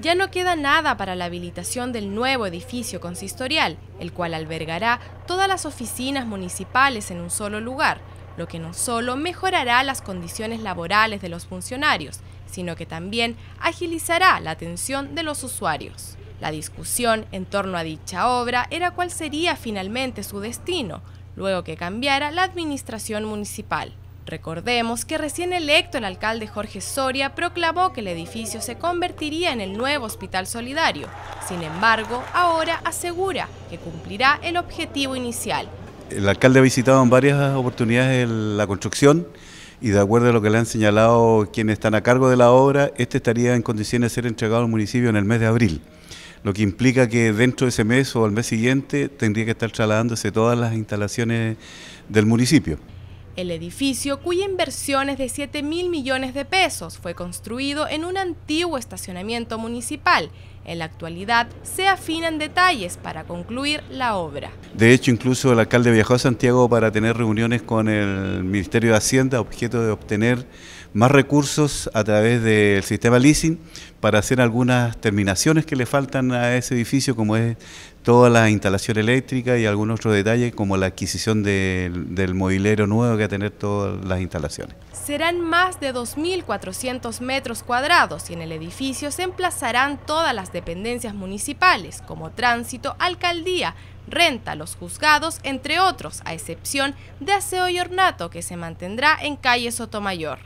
ya no queda nada para la habilitación del nuevo edificio consistorial, el cual albergará todas las oficinas municipales en un solo lugar, lo que no solo mejorará las condiciones laborales de los funcionarios, sino que también agilizará la atención de los usuarios. La discusión en torno a dicha obra era cuál sería finalmente su destino, luego que cambiara la administración municipal. Recordemos que recién electo el alcalde Jorge Soria proclamó que el edificio se convertiría en el nuevo hospital solidario. Sin embargo, ahora asegura que cumplirá el objetivo inicial. El alcalde ha visitado en varias oportunidades la construcción y de acuerdo a lo que le han señalado quienes están a cargo de la obra, este estaría en condiciones de ser entregado al municipio en el mes de abril, lo que implica que dentro de ese mes o al mes siguiente tendría que estar trasladándose todas las instalaciones del municipio. El edificio, cuya inversión es de 7 mil millones de pesos, fue construido en un antiguo estacionamiento municipal. En la actualidad se afinan detalles para concluir la obra. De hecho, incluso el alcalde viajó a Santiago para tener reuniones con el Ministerio de Hacienda, objeto de obtener más recursos a través del sistema leasing para hacer algunas terminaciones que le faltan a ese edificio, como es toda la instalación eléctrica y algún otro detalle como la adquisición del mobilero nuevo que va a tener todas las instalaciones. Serán más de 2.400 metros cuadrados y en el edificio se emplazarán todas las dependencias municipales como tránsito, alcaldía, renta, los juzgados, entre otros, a excepción de aseo y ornato que se mantendrá en calle Sotomayor.